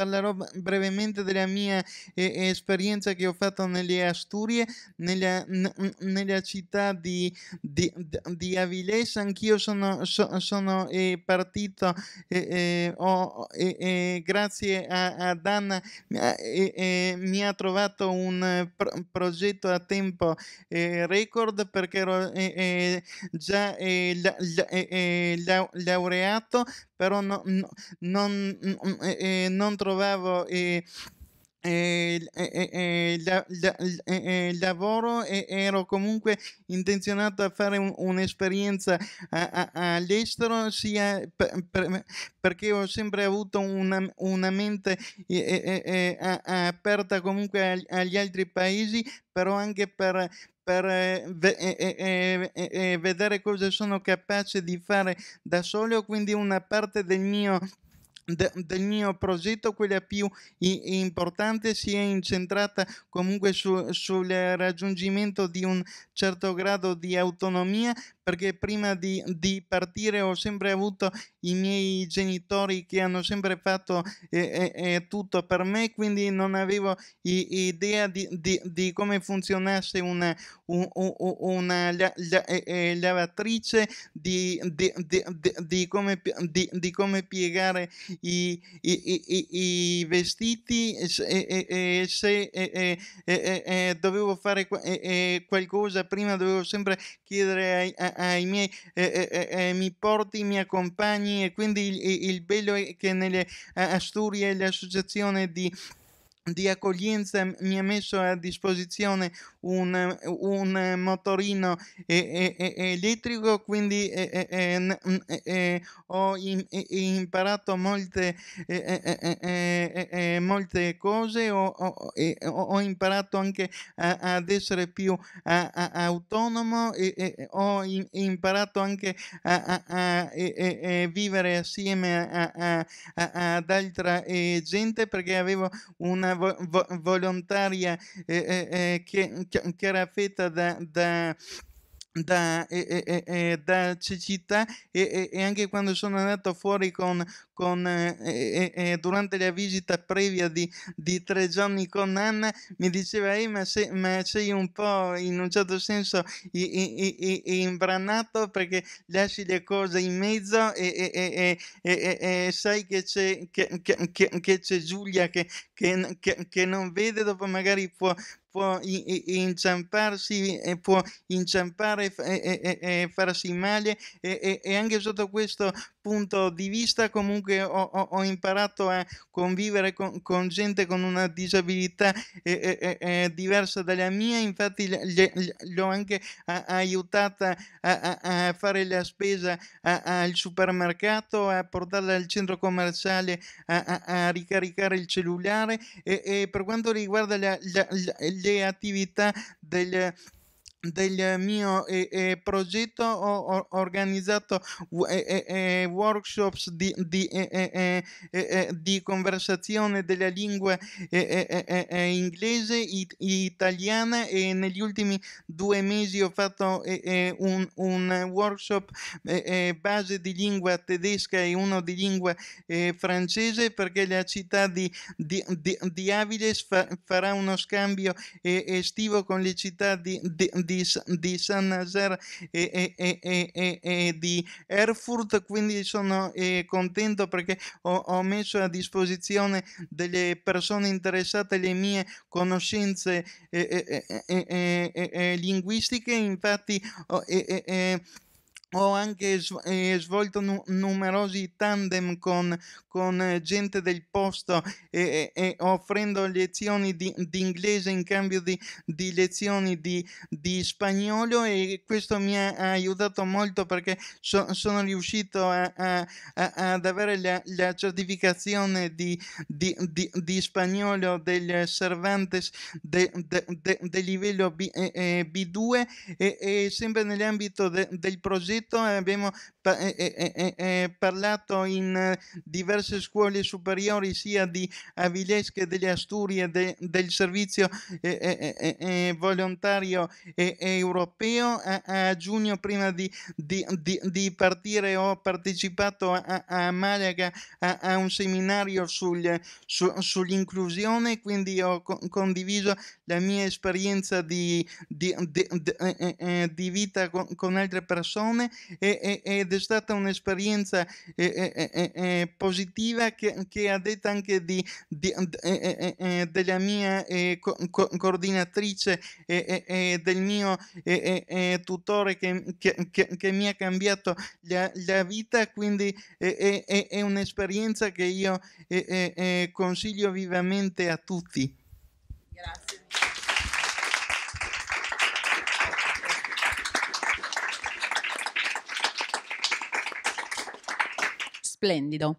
parlerò brevemente della mia eh, esperienza che ho fatto nelle Asturie, nella, nella città di, di, di Avilés. Anch'io sono, so, sono eh, partito ho, grazie a, ad Anna mi ha trovato un pro progetto a tempo record perché ero già la, la, laureato però no, no, non, eh, non, trovavo... Eh, il lavoro e ero comunque intenzionato a fare un, un'esperienza a, a, all'estero sia per, per, perché ho sempre avuto una, una mente a, aperta comunque ag, agli altri paesi però anche per, per eh, vedere cosa sono capace di fare da solo, quindi una parte del mio De, del mio progetto, quella più i, importante, si è incentrata comunque su, sul raggiungimento di un certo grado di autonomia perché prima di, di, partire ho sempre avuto i miei genitori che hanno sempre fatto eh, eh, tutto per me, quindi non avevo i, idea di, di, di, come funzionasse una, un, una la, la, eh, lavatrice, di, come, piegare i, i, i vestiti se dovevo fare qualcosa prima dovevo sempre chiedere ai, ai miei mi porti, mi accompagni e quindi il, il bello è che nelle Asturie l'associazione di di accoglienza mi ha messo a disposizione un, un motorino e, e, e elettrico quindi e, ho in, imparato molte, molte cose ho, ho, ho, imparato anche a, ad essere più a, a, autonomo e, ho in, imparato anche a, vivere assieme ad altra gente perché avevo una vo- vo- volontaria eh, eh, eh, che, che, che, era fatta da, da da, eh, eh, da cecità e, e, anche quando sono andato fuori con, con, eh, eh, durante la visita previa di, di, tre giorni con Anna mi diceva Ehi, ma, se, ma sei un po' in un certo senso imbranato perché lasci le cose in mezzo e, e, e, e sai che c'è, che, che, che c'è Giulia che, che non vede dopo magari può, può inciamparsi e può inciampare e, e, e, farsi male e, anche sotto questo punto di vista comunque ho, ho, ho imparato a convivere con, con, gente con una disabilità eh, eh, eh, eh diversa dalla mia, infatti l'ho anche aiutata a, a, a, fare la spesa al supermercato, a portarla al centro commerciale, a, ricaricare il cellulare e, e, per quanto riguarda la, la, la, le attività del del mio eh, eh, progetto ho, ho organizzato eh, workshops di, di, di, conversazione della lingua inglese, e italiana e negli ultimi due mesi ho fatto un, un, workshop base di lingua tedesca e uno di lingua francese perché la città di, di, di Aviles fa, farà uno scambio estivo con le città di di, di Sennheiser e, e, e, e, di Erfurt quindi sono eh, contento perché ho, ho, messo a disposizione delle persone interessate le mie conoscenze eh, eh, linguistiche infatti ho, ho anche eh, svolto numerosi tandem con, con eh, gente del posto e, e, offrendo lezioni di, inglese in cambio di, di lezioni di, di, spagnolo e questo mi ha, aiutato molto perché so, sono riuscito a, a, a, ad avere la, la certificazione di, spagnolo del Cervantes del de, de, de livello B, eh, eh B2 e, e sempre nell'ambito del progetto detto, abbiamo pa- eh, eh, eh, parlato in diverse scuole superiori sia di Aviles che delle Asturie de- del servizio volontario europeo. A-, a, giugno, prima di, di, di, di partire, ho partecipato a, a Malaga a-, a, un seminario sul, su- sull'inclusione, quindi ho co- condiviso la mia esperienza di, di, di, di, eh, di vita con, con, altre persone ed è stata un'esperienza positiva che, che, ha detto anche di, di, della mia co coordinatrice e del mio tutore che, che, che, mi ha cambiato la, la vita, quindi è un'esperienza che io consiglio vivamente a tutti. Grazie. splendido.